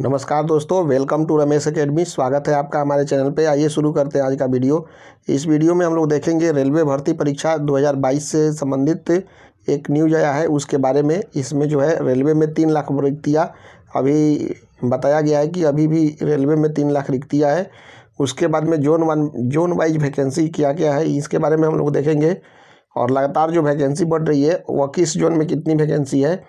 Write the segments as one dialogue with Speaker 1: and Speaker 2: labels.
Speaker 1: नमस्कार दोस्तों welcome to Ramesh academy स्वागत है आपका हमारे चैनल पे आइए शुरू करते हैं आज का वीडियो इस वीडियो में हम लोग देखेंगे रेलवे भर्ती परीक्षा 2022 से संबंधित एक न्यूज आया है उसके बारे में इसमें जो है रेलवे में तीन लाख रिक्तियाँ अभी बताया गया है कि अभी भी रेलवे में तीन लाख रिक्तियाँ है उसके बाद में zone one zone wise vacancy क्या क्या है इसके बारे में हम लोग देखेंगे और लगातार जो वैकेंसी बढ़ रही है वह किस जोन में कितनी वैकेंसी है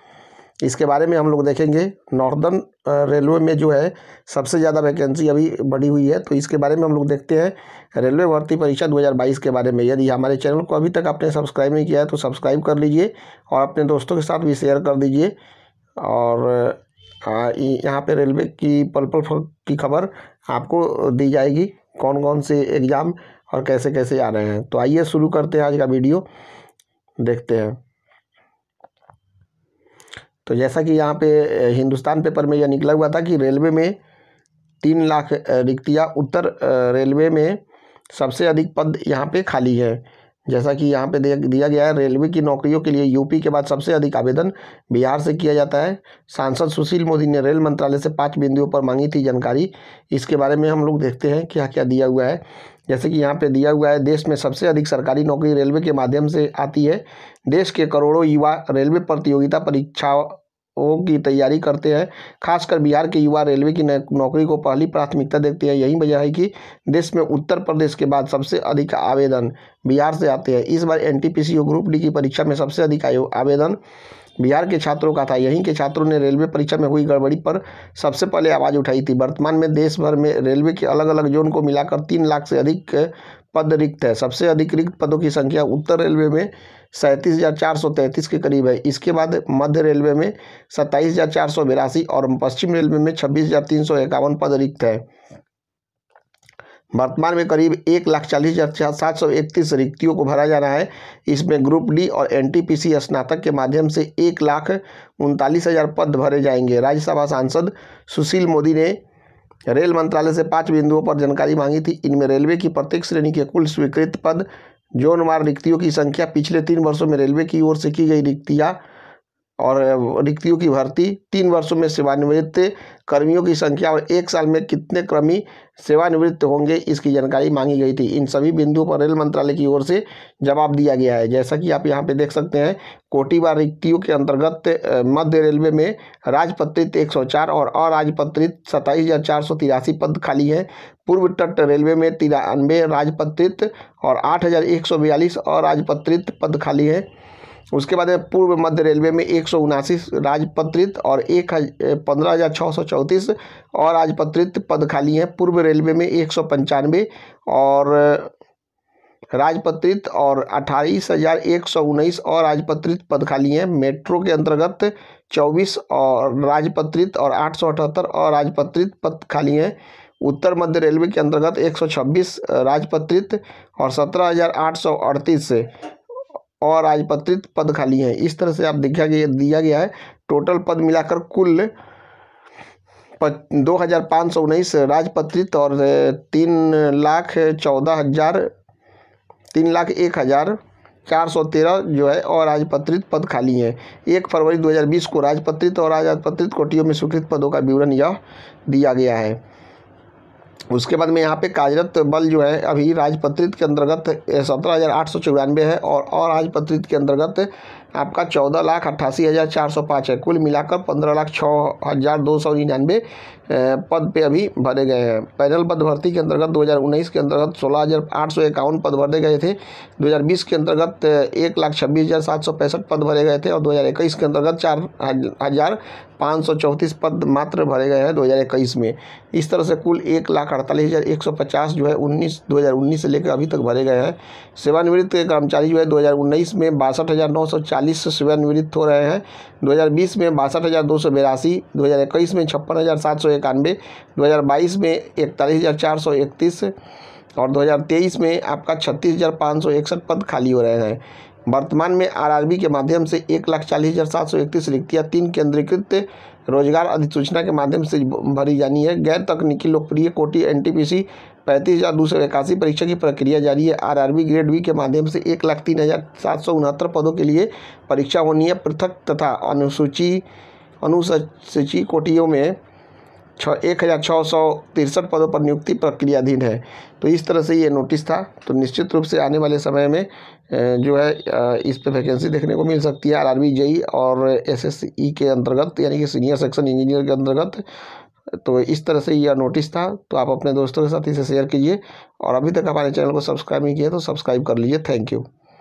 Speaker 1: इसके बारे में हम लोग देखेंगे नॉर्दर्न रेलवे में जो है सबसे ज़्यादा वैकेंसी अभी बढ़ी हुई है तो इसके बारे में हम लोग देखते हैं रेलवे भर्ती परीक्षा 2022 के बारे में यदि हमारे चैनल को अभी तक आपने सब्सक्राइब नहीं किया है तो सब्सक्राइब कर लीजिए और अपने दोस्तों के साथ भी शेयर कर दीजिए और यहाँ पर रेलवे की पल पल की खबर आपको दी जाएगी कौन कौन से एग्ज़ाम और कैसे कैसे आ रहे हैं तो आइए शुरू करते हैं आज का वीडियो देखते हैं तो जैसा कि यहाँ पे हिंदुस्तान पेपर में यह निकला हुआ था कि रेलवे में तीन लाख रिक्तियाँ उत्तर रेलवे में सबसे अधिक पद यहाँ पे खाली है जैसा कि यहाँ पे दिया गया है रेलवे की नौकरियों के लिए यूपी के बाद सबसे अधिक आवेदन बिहार से किया जाता है सांसद सुशील मोदी ने रेल मंत्रालय से पाँच बिंदुओं पर मांगी थी जानकारी इसके बारे में हम लोग देखते हैं क्या क्या दिया हुआ है जैसे कि यहाँ पे दिया हुआ है देश में सबसे अधिक सरकारी नौकरी रेलवे के माध्यम से आती है देश के करोड़ों युवा रेलवे प्रतियोगिता परीक्षाओं की तैयारी करते हैं खासकर बिहार के युवा रेलवे की नौकरी को पहली प्राथमिकता देते हैं यही वजह है कि देश में उत्तर प्रदेश के बाद सबसे अधिक आवेदन बिहार से आते हैं इस बार एन ग्रुप डी की परीक्षा में सबसे अधिक आवेदन बिहार के छात्रों का था यहीं के छात्रों ने रेलवे परीक्षा में हुई गड़बड़ी पर सबसे पहले आवाज़ उठाई थी वर्तमान में देश भर में रेलवे के अलग अलग जोन को मिलाकर तीन लाख से अधिक पद रिक्त है सबसे अधिक रिक्त पदों की संख्या उत्तर रेलवे में सैंतीस हज़ार चार सौ तैंतीस के करीब है इसके बाद मध्य रेलवे में सत्ताईस हज़ार चार सौ बिरासी और पश्चिम रेलवे में छब्बीस हज़ार तीन सौ इक्यावन पद रिक्त है वर्तमान में करीब एक लाख चालीस हज़ार सात सौ इकतीस रिक्तियों को भरा जा रहा है इसमें ग्रुप डी और एनटीपीसी स्नातक के माध्यम से एक लाख उनतालीस हज़ार पद भरे जाएंगे राज्यसभा सांसद सुशील मोदी ने रेल मंत्रालय से पाँच बिंदुओं पर जानकारी मांगी थी इनमें रेलवे की प्रत्येक श्रेणी के कुल स्वीकृत पद जोनवार रिक्तियों की संख्या पिछले तीन वर्षों में रेलवे की ओर से की गई रिक्तियाँ और रिक्तियों की भर्ती तीन वर्षों में सेवानिवृत्त कर्मियों की संख्या और एक साल में कितने कर्मी सेवानिवृत्त होंगे इसकी जानकारी मांगी गई थी इन सभी बिंदुओं पर रेल मंत्रालय की ओर से जवाब दिया गया है जैसा कि आप यहां पर देख सकते हैं कोटिबा रिक्तियों के अंतर्गत मध्य रेलवे में राजपत्रित एक और अराजपत्रित सत्ताईस हज़ार चार सौ तिरासी पद खाली हैं पूर्व तट रेलवे में तिरानवे राजपत्रित और आठ हज़ार एक सौ बयालीस अराजपत्रित पद खाली हैं उसके बाद पूर्व मध्य रेलवे में एक राजपत्रित और एक पंद्रह हज़ार छः सौ चौंतीस और राजपत्रित पद खाली हैं पूर्व रेलवे में एक सौ पंचानवे और राजपत्रित और अट्ठाईस हज़ार एक सौ उन्नीस और राजपत्रित पद खाली हैं मेट्रो के अंतर्गत चौबीस और राजपत्रित और आठ सौ अठहत्तर और राजपत्रित पद खाली हैं उत्तर मध्य रेलवे के अंतर्गत एक सौ छब्बीस राजपत्रित और सत्रह हज़ार आठ सौ अड़तीस और राजपत्रित पद खाली हैं इस तरह से आप देखा गया दिया गया है टोटल पद मिलाकर कुल दो हज़ार पाँच सौ उन्नीस राजपत्रित और तीन लाख चौदह हज़ार तीन लाख एक हज़ार चार सौ तेरह जो है अराजपत्रित पद खाली हैं एक फरवरी 2020 को राजपत्रित और राजपत्रित कोटियों में स्वीकृत पदों का विवरण यह दिया गया है उसके बाद में यहाँ पे कार्यरत बल जो है अभी राजपत्रित के अंतर्गत सत्रह हज़ार आठ सौ चौरानवे है और अराजपत्रित के अंतर्गत आपका चौदह लाख अट्ठासी हज़ार चार सौ पाँच है कुल मिलाकर पंद्रह लाख छः हज़ार दो सौ निन्यानवे पद पे अभी भरे गए हैं पैनल पद भर्ती के अंतर्गत 2019 के अंतर्गत सोलह हज़ार आठ सौ इक्यावन पद भरे गए थे 2020 के अंतर्गत एक लाख छब्बीस हज़ार सात सौ पैंसठ पद भरे गए थे और 2021 के अंतर्गत चार हज़ार पाँच सौ चौंतीस पद मात्र भरे गए हैं 2021 में इस तरह से कुल एक लाख अड़तालीस हज़ार एक सौ पचास जो है उन्नीस दो हज़ार उन्नीस से लेकर अभी तक भरे गए हैं सेवानिवृत्त के कर्मचारी जो है दो हज़ार उन्नीस में बासठ हज़ार नौ सौ चालीस से सेवानिवृत्त हो रहे हैं दो हज़ार बीस में बासठ हज़ार दो सौ बिरासी दो हज़ार इक्कीस में छप्पन हज़ार सात सौ इक्यानवे दो में इकतालीस और 2023 में आपका छत्तीस हज़ार पाँच सौ इकसठ पद खाली हो रहे हैं वर्तमान में आरआरबी के माध्यम से एक लाख चालीस हज़ार सात सौ इकतीस रिक्तियाँ तीन केंद्रीकृत रोजगार अधिसूचना के माध्यम से भरी जानी है गैर तकनीकी लोकप्रिय कोटी एन टी पी सी पैंतीस हज़ार दो सौ इक्यासी परीक्षा की प्रक्रिया जारी है आरआरबी ग्रेड बी के माध्यम से एक लाख तीन हज़ार सात सौ उनहत्तर पदों के लिए परीक्षा होनी है पृथक तथा अनुसूची अनुसूची कोटियों में छ एक हज़ार छः सौ तिरसठ पदों पर नियुक्ति प्रक्रियाधीन है तो इस तरह से ये नोटिस था तो निश्चित रूप से आने वाले समय में जो है इस पर वैकेंसी देखने को मिल सकती है आर जेई और एस एस ई के अंतर्गत यानी कि सीनियर सेक्शन इंजीनियर के अंतर्गत तो इस तरह से यह नोटिस था तो आप अपने दोस्तों के साथ इसे शेयर कीजिए और अभी तक हमारे चैनल को सब्सक्राइब नहीं किया तो सब्सक्राइब कर लीजिए थैंक यू